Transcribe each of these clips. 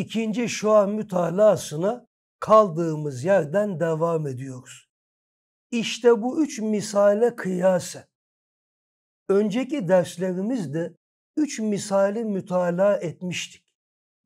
ikinci an mütalasına kaldığımız yerden devam ediyoruz. İşte bu üç misale kıyase. Önceki derslerimizde üç misali mütala etmiştik.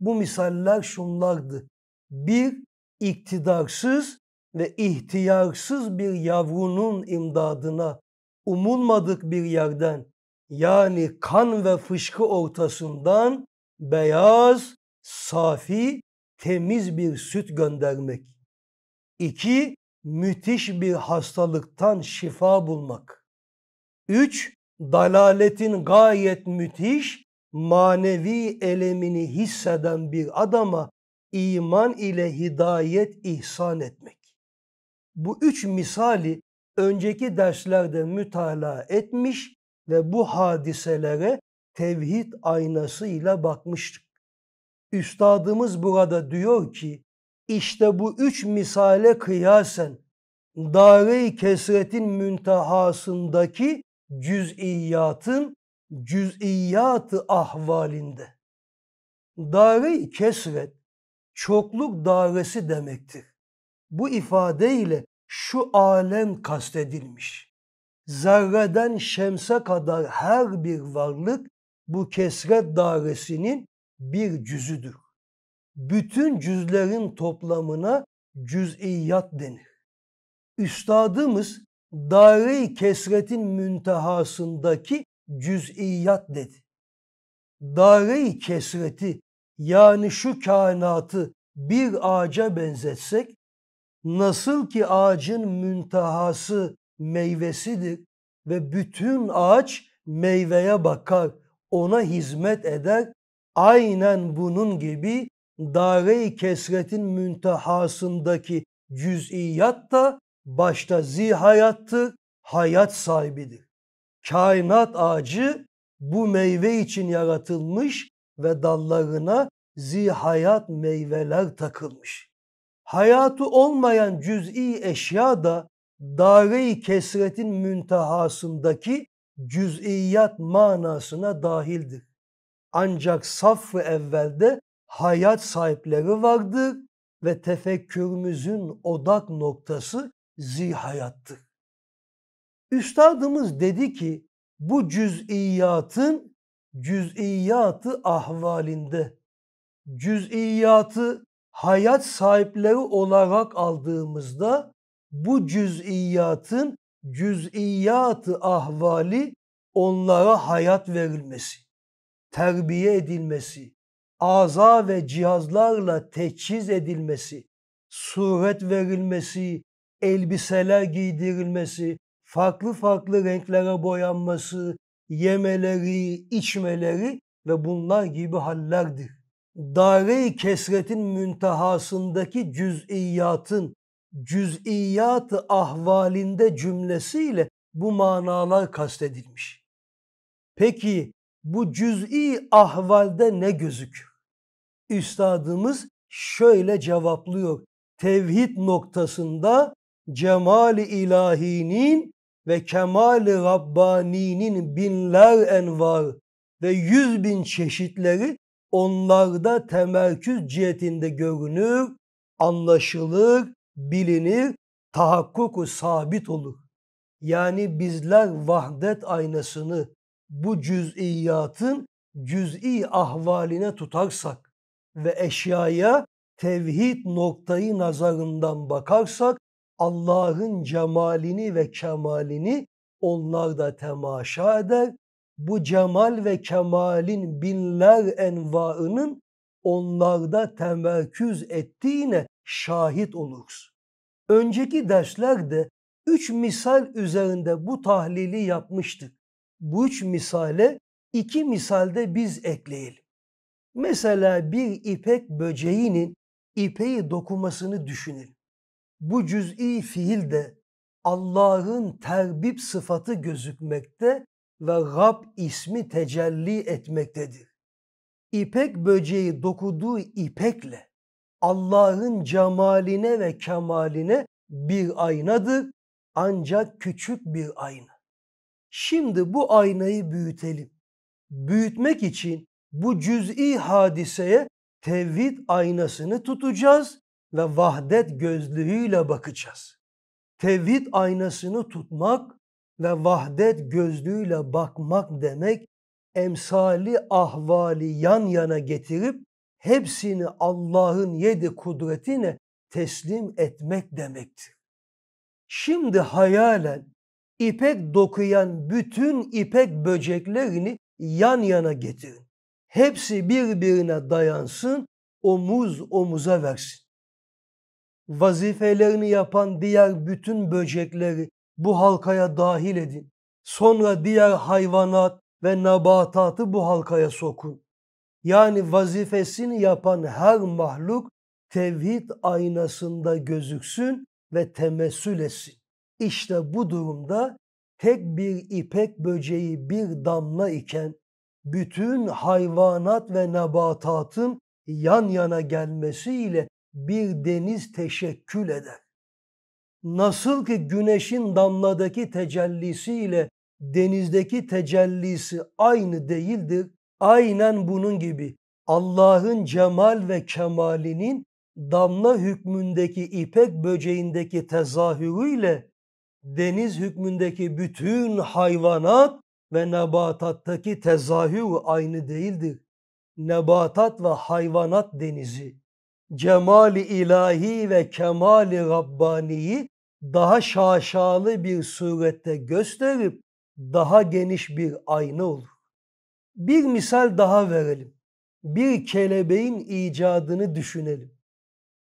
Bu misaller şunlardı. Bir, iktidarsız ve ihtiyarsız bir yavrunun imdadına umulmadık bir yerden yani kan ve fışkı ortasından beyaz, safi, temiz bir süt göndermek. İki, müthiş bir hastalıktan şifa bulmak. Üç, dalaletin gayet müthiş, manevi elemini hisseden bir adama iman ile hidayet ihsan etmek. Bu üç misali önceki derslerde mütalaa etmiş ve bu hadiselere tevhid aynasıyla bakmıştık. Üstadımız burada diyor ki işte bu üç misale kıyasen dare kesretin müntehasındaki cüz'iyyatın cüz'iyyatı ahvalinde. dare kesret çokluk daresi demektir. Bu ifadeyle şu alem kastedilmiş. Zerreden şemse kadar her bir varlık bu kesret daresinin bir cüzüdür. Bütün cüzlerin toplamına cüz'iyat denir. Üstadımız daire kesretin müntehasındaki cüz'iyat dedi. daire kesreti yani şu kainatı bir ağaca benzetsek nasıl ki ağacın müntehası meyvesidir ve bütün ağaç meyveye bakar, ona hizmet eder, aynen bunun gibi dare-i kesretin müntehasındaki cüz'iyat da başta zihayattır, hayat sahibidir. Kainat ağacı bu meyve için yaratılmış ve dallarına zihayat meyveler takılmış. Hayatı olmayan cüz'i eşya da dare-i kesretin müntehasındaki cüz'iyat manasına dahildir. Ancak safı evvelde hayat sahipleri vardır ve tefekkürümüzün odak noktası zihayattır. Üstadımız dedi ki bu cüz'iyatın cüz'iyatı ahvalinde, cüz'iyatı hayat sahipleri olarak aldığımızda bu cüz'iyatın cüz'iyatı ahvali onlara hayat verilmesi terbiye edilmesi, aza ve cihazlarla teçhiz edilmesi, suret verilmesi, elbiseler giydirilmesi, farklı farklı renklere boyanması, yemeleri, içmeleri ve bunlar gibi hallerdir. Dare-i kesretin müntehasındaki cüz'iyatın, cüz'iyatı ahvalinde cümlesiyle bu manalar kastedilmiş. Peki bu cüz'i ahvalde ne gözükür? Üstadımız şöyle cevaplıyor. Tevhid noktasında cemali ilahinin ve kemali Rabbani'nin binler envar ve yüz bin çeşitleri onlarda temerküz cihetinde görünür, anlaşılır, bilinir, tahakkuku sabit olur. Yani bizler vahdet aynasını, bu cüz'iyatın cüz'i ahvaline tutarsak ve eşyaya tevhid noktayı nazarından bakarsak Allah'ın cemalini ve kemalini onlar da temaşa eder. Bu cemal ve kemalin binler envaının onlarda temerküz ettiğine şahit oluruz. Önceki derslerde üç misal üzerinde bu tahlili yapmıştık bu üç misale iki misalde biz ekleyelim. Mesela bir ipek böceğinin ipeği dokumasını düşünelim. Bu cüz'i fiil de Allah'ın terbib sıfatı gözükmekte ve Rab ismi tecelli etmektedir. İpek böceği dokuduğu ipekle Allah'ın cemaline ve kemaline bir aynadır ancak küçük bir ayna. Şimdi bu aynayı büyütelim. Büyütmek için bu cüz'i hadiseye tevhid aynasını tutacağız ve vahdet gözlüğüyle bakacağız. Tevhid aynasını tutmak ve vahdet gözlüğüyle bakmak demek emsali ahvali yan yana getirip hepsini Allah'ın yedi kudretine teslim etmek demektir. Şimdi hayalen İpek dokuyan bütün ipek böceklerini yan yana getirin. Hepsi birbirine dayansın, omuz omuza versin. Vazifelerini yapan diğer bütün böcekleri bu halkaya dahil edin. Sonra diğer hayvanat ve nabatatı bu halkaya sokun. Yani vazifesini yapan her mahluk tevhid aynasında gözüksün ve temessül etsin. İşte bu durumda tek bir ipek böceği bir damla iken bütün hayvanat ve nebatatın yan yana gelmesiyle bir deniz teşekkül eder. Nasıl ki güneşin damladaki tecellisiyle denizdeki tecellisi aynı değildir, aynen bunun gibi Allah'ın cemal ve kemalinin damla hükmündeki ipek böceğindeki tezahürüyle deniz hükmündeki bütün hayvanat ve nebatattaki tezahür aynı değildir. Nebatat ve hayvanat denizi, cemali ilahi ve kemali rabbaniyi daha şaşalı bir surette gösterip daha geniş bir ayna olur. Bir misal daha verelim. Bir kelebeğin icadını düşünelim.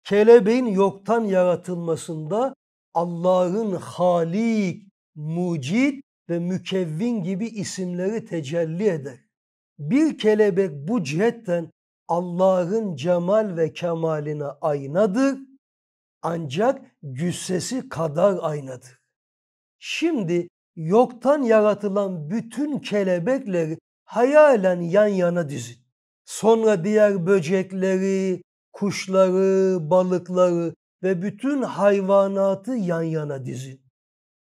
Kelebeğin yoktan yaratılmasında Allah'ın Halik, Mucit ve Mükevvin gibi isimleri tecelli eder. Bir kelebek bu cihetten Allah'ın cemal ve kemaline aynadır ancak cüssesi kadar aynadır. Şimdi yoktan yaratılan bütün kelebekleri hayalen yan yana dizin. Sonra diğer böcekleri, kuşları, balıkları ve bütün hayvanatı yan yana dizin.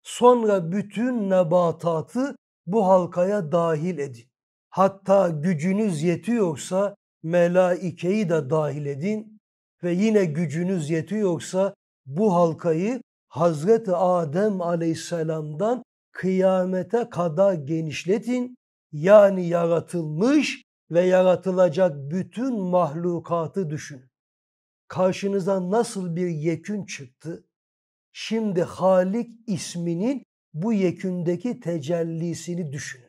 Sonra bütün nebatatı bu halkaya dahil edin. Hatta gücünüz yetiyorsa melaikeyi de dahil edin ve yine gücünüz yetiyorsa bu halkayı Hazreti Adem aleyhisselamdan kıyamete kadar genişletin. Yani yaratılmış ve yaratılacak bütün mahlukatı düşünün karşınıza nasıl bir yekün çıktı? Şimdi Halik isminin bu yekündeki tecellisini düşünün.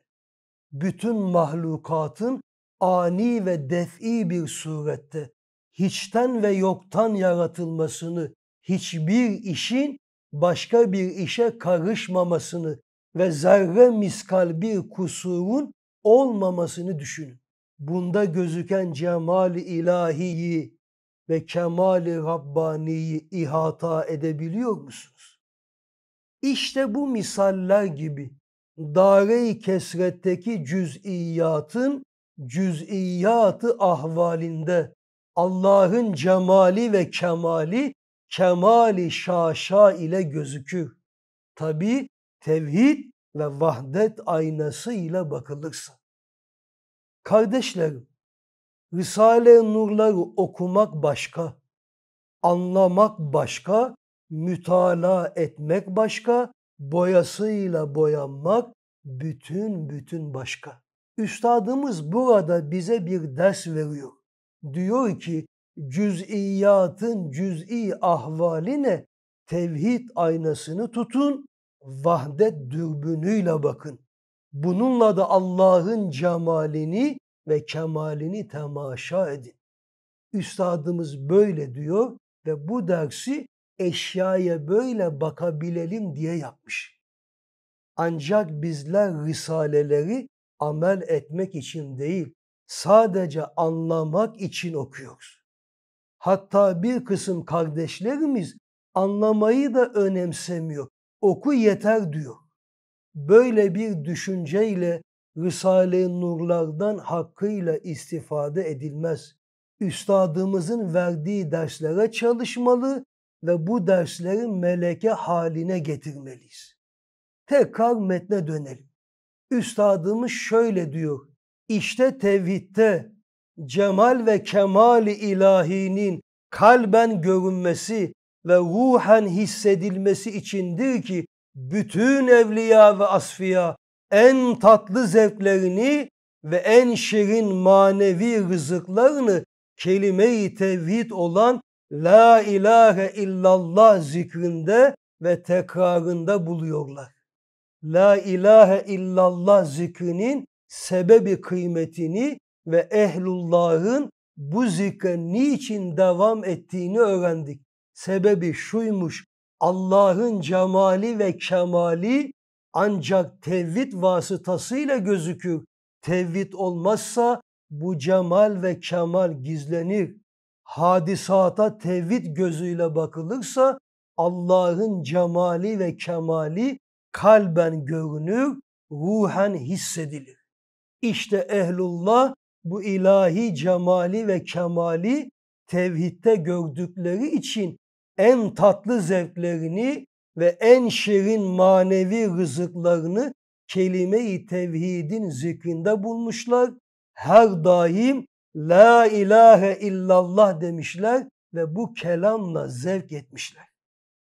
Bütün mahlukatın ani ve def'i bir surette hiçten ve yoktan yaratılmasını, hiçbir işin başka bir işe karışmamasını ve zerre miskal bir kusurun olmamasını düşünün. Bunda gözüken cemali ilahiyi ve kemali Rabbani'yi ihata edebiliyor musunuz? İşte bu misaller gibi dare-i kesretteki cüz'iyatın cüz'iyatı ahvalinde Allah'ın cemali ve kemali kemali şaşa ile gözükür. Tabi tevhid ve vahdet aynası ile bakılırsa. Kardeşlerim, Risale-i Nurları okumak başka, anlamak başka, mütala etmek başka, boyasıyla boyanmak bütün bütün başka. Üstadımız burada bize bir ders veriyor. Diyor ki cüz'iyatın cüz'i ahvaline tevhid aynasını tutun, vahdet dürbünüyle bakın. Bununla da Allah'ın cemalini ve kemalini temaşa edin. Üstadımız böyle diyor ve bu dersi eşyaya böyle bakabilelim diye yapmış. Ancak bizler risaleleri amel etmek için değil, sadece anlamak için okuyoruz. Hatta bir kısım kardeşlerimiz anlamayı da önemsemiyor. Oku yeter diyor. Böyle bir düşünceyle Risale-i Nurlardan hakkıyla istifade edilmez. Üstadımızın verdiği derslere çalışmalı ve bu dersleri meleke haline getirmeliyiz. Tekrar metne dönelim. Üstadımız şöyle diyor. İşte tevhitte cemal ve kemali ilahinin kalben görünmesi ve ruhen hissedilmesi içindir ki bütün evliya ve asfiya en tatlı zevklerini ve en şirin manevi rızıklarını kelime-i tevhid olan La ilahe illallah zikrinde ve tekrarında buluyorlar. La ilahe illallah zikrinin sebebi kıymetini ve ehlullahın bu zikre niçin devam ettiğini öğrendik. Sebebi şuymuş Allah'ın cemali ve kemali ancak tevhid vasıtasıyla gözükür. Tevhid olmazsa bu cemal ve kemal gizlenir. Hadisata tevhid gözüyle bakılırsa Allah'ın cemali ve kemali kalben görünür, ruhen hissedilir. İşte ehlullah bu ilahi cemali ve kemali tevhitte gördükleri için en tatlı zevklerini ve en şirin manevi rızıklarını kelime-i tevhidin zikrinde bulmuşlar. Her daim la ilahe illallah demişler ve bu kelamla zevk etmişler.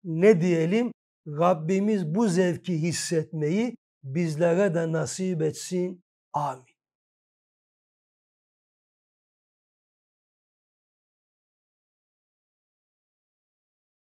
Ne diyelim? Rabbimiz bu zevki hissetmeyi bizlere de nasip etsin. Amin.